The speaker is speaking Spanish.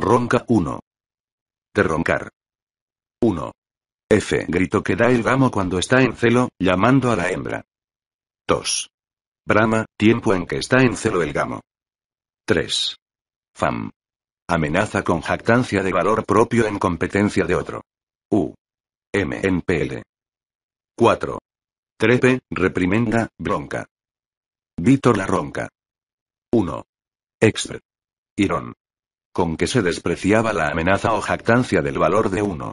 Ronca 1. Te roncar. 1. F. Grito que da el gamo cuando está en celo, llamando a la hembra. 2. Brahma, tiempo en que está en celo el gamo. 3. Fam. Amenaza con jactancia de valor propio en competencia de otro. U. M. En PL. 4. Trepe, reprimenda, bronca. Víctor la ronca. 1. Expert. Irón con que se despreciaba la amenaza o jactancia del valor de uno.